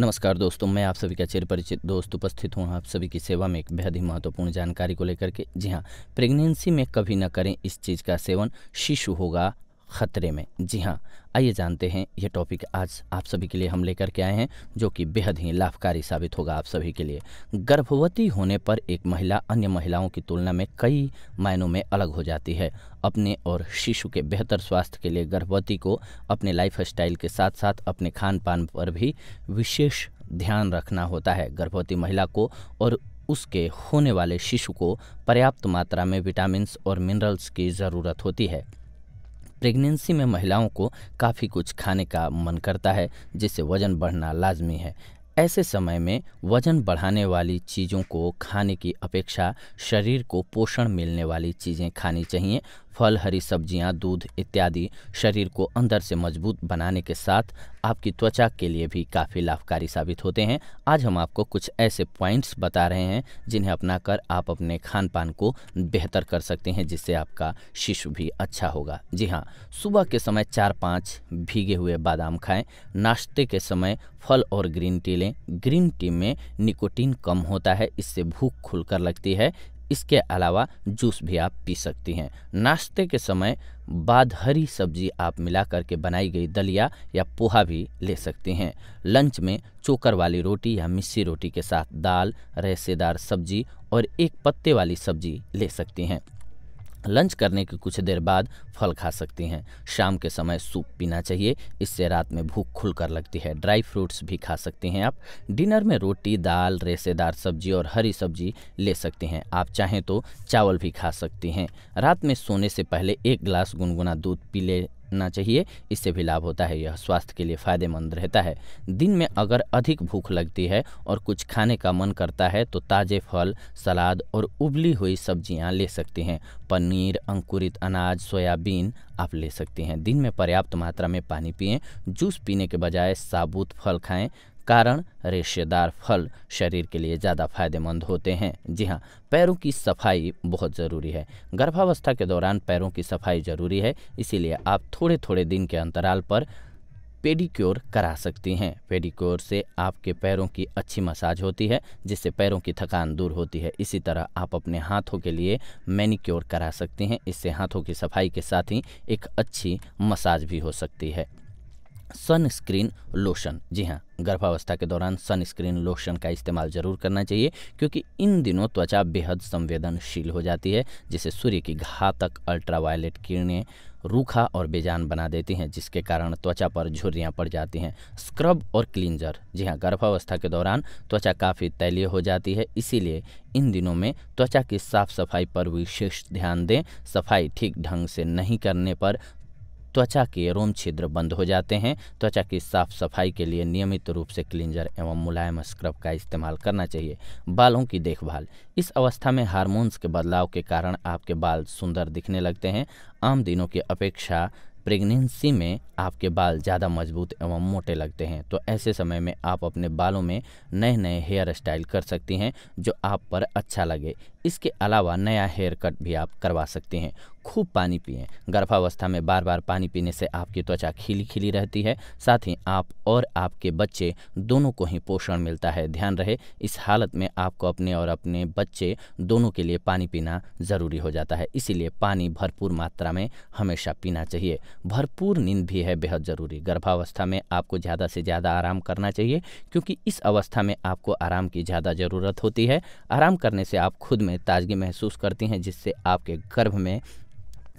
नमस्कार दोस्तों मैं आप सभी का चिर परिचित दोस्त उपस्थित हूँ आप सभी की सेवा में एक बेहद ही महत्वपूर्ण जानकारी को लेकर के जी हाँ प्रेगनेंसी में कभी ना करें इस चीज़ का सेवन शिशु होगा ख़तरे में जी हाँ आइए जानते हैं ये टॉपिक आज आप सभी के लिए हम लेकर के आए हैं जो कि बेहद ही लाभकारी साबित होगा आप सभी के लिए गर्भवती होने पर एक महिला अन्य महिलाओं की तुलना में कई मायनों में अलग हो जाती है अपने और शिशु के बेहतर स्वास्थ्य के लिए गर्भवती को अपने लाइफ स्टाइल के साथ साथ अपने खान पान पर भी विशेष ध्यान रखना होता है गर्भवती महिला को और उसके होने वाले शिशु को पर्याप्त मात्रा में विटामिन्स और मिनरल्स की ज़रूरत होती है प्रेगनेंसी में महिलाओं को काफ़ी कुछ खाने का मन करता है जिससे वज़न बढ़ना लाजमी है ऐसे समय में वज़न बढ़ाने वाली चीज़ों को खाने की अपेक्षा शरीर को पोषण मिलने वाली चीज़ें खानी चाहिए फल हरी सब्जियां, दूध इत्यादि शरीर को अंदर से मजबूत बनाने के साथ आपकी त्वचा के लिए भी काफ़ी लाभकारी साबित होते हैं आज हम आपको कुछ ऐसे पॉइंट्स बता रहे हैं जिन्हें अपनाकर आप अपने खान पान को बेहतर कर सकते हैं जिससे आपका शिशु भी अच्छा होगा जी हाँ सुबह के समय चार पाँच भीगे हुए बादाम खाएं नाश्ते के समय फल और ग्रीन टी लें ग्रीन टी में निकोटीन कम होता है इससे भूख खुलकर लगती है इसके अलावा जूस भी आप पी सकती हैं नाश्ते के समय बाद हरी सब्जी आप मिला करके बनाई गई दलिया या पोहा भी ले सकती हैं लंच में चोकर वाली रोटी या मिस्सी रोटी के साथ दाल रेसेदार सब्जी और एक पत्ते वाली सब्जी ले सकती हैं लंच करने के कुछ देर बाद फल खा सकती हैं शाम के समय सूप पीना चाहिए इससे रात में भूख खुलकर लगती है ड्राई फ्रूट्स भी खा सकती हैं आप डिनर में रोटी दाल रेसेदार सब्जी और हरी सब्जी ले सकती हैं आप चाहें तो चावल भी खा सकती हैं रात में सोने से पहले एक गिलास गुनगुना दूध पी ले ना चाहिए इससे भी लाभ होता है यह स्वास्थ्य के लिए फ़ायदेमंद रहता है दिन में अगर अधिक भूख लगती है और कुछ खाने का मन करता है तो ताज़े फल सलाद और उबली हुई सब्जियां ले सकती हैं पनीर अंकुरित अनाज सोयाबीन आप ले सकती हैं दिन में पर्याप्त मात्रा में पानी पिए जूस पीने के बजाय साबुत फल खाएं कारण रेशेदार फल शरीर के लिए ज़्यादा फायदेमंद होते हैं जी हाँ पैरों की सफाई बहुत ज़रूरी है गर्भावस्था के दौरान पैरों की सफाई ज़रूरी है इसीलिए आप थोड़े थोड़े दिन के अंतराल पर पेडिक्योर करा सकती हैं पेडिक्योर से आपके पैरों की अच्छी मसाज होती है जिससे पैरों की थकान दूर होती है इसी तरह आप अपने हाथों के लिए मैनिक्योर करा सकती हैं इससे हाथों की सफाई के साथ ही एक अच्छी मसाज भी हो सकती है सनस्क्रीन लोशन जी हाँ गर्भावस्था के दौरान सनस्क्रीन लोशन का इस्तेमाल ज़रूर करना चाहिए क्योंकि इन दिनों त्वचा बेहद संवेदनशील हो जाती है जिसे सूर्य की घातक अल्ट्रावायलेट किरणें रूखा और बेजान बना देती हैं जिसके कारण त्वचा पर झुर्रियाँ पड़ जाती हैं स्क्रब और क्लींजर जी हाँ गर्भावस्था के दौरान त्वचा काफ़ी तैलीय हो जाती है इसीलिए इन दिनों में त्वचा की साफ सफाई पर विशेष ध्यान दें सफाई ठीक ढंग से नहीं करने पर त्वचा के रोम छिद्र बंद हो जाते हैं त्वचा की साफ सफाई के लिए नियमित रूप से क्लिंजर एवं मुलायम स्क्रब का इस्तेमाल करना चाहिए बालों की देखभाल इस अवस्था में हार्मोन्स के बदलाव के कारण आपके बाल सुंदर दिखने लगते हैं आम दिनों की अपेक्षा प्रेगनेंसी में आपके बाल ज़्यादा मजबूत एवं मोटे लगते हैं तो ऐसे समय में आप अपने बालों में नए नए हेयर स्टाइल कर सकती हैं जो आप पर अच्छा लगे इसके अलावा नया हेयर कट भी आप करवा सकती हैं खूब पानी पिए गर्भावस्था में बार बार पानी पीने से आपकी त्वचा खिली खिली रहती है साथ ही आप और आपके बच्चे दोनों को ही पोषण मिलता है ध्यान रहे इस हालत में आपको अपने और अपने बच्चे दोनों के लिए पानी पीना ज़रूरी हो जाता है इसीलिए पानी भरपूर मात्रा में हमेशा पीना चाहिए भरपूर नींद भी है बेहद ज़रूरी गर्भावस्था में आपको ज़्यादा से ज़्यादा आराम करना चाहिए क्योंकि इस अवस्था में आपको आराम की ज़्यादा ज़रूरत होती है आराम करने से आप खुद में ताजगी महसूस करती हैं जिससे आपके गर्भ में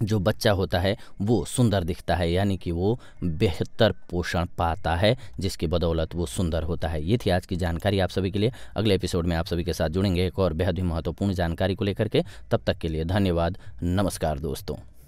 जो बच्चा होता है वो सुंदर दिखता है यानी कि वो बेहतर पोषण पाता है जिसकी बदौलत वो सुंदर होता है ये थी आज की जानकारी आप सभी के लिए अगले एपिसोड में आप सभी के साथ जुड़ेंगे एक और बेहद ही महत्वपूर्ण जानकारी को लेकर के तब तक के लिए धन्यवाद नमस्कार दोस्तों